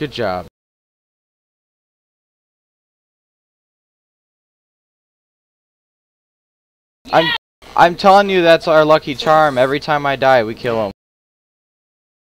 Good job. I'm I'm telling you that's our lucky charm. Every time I die, we kill him.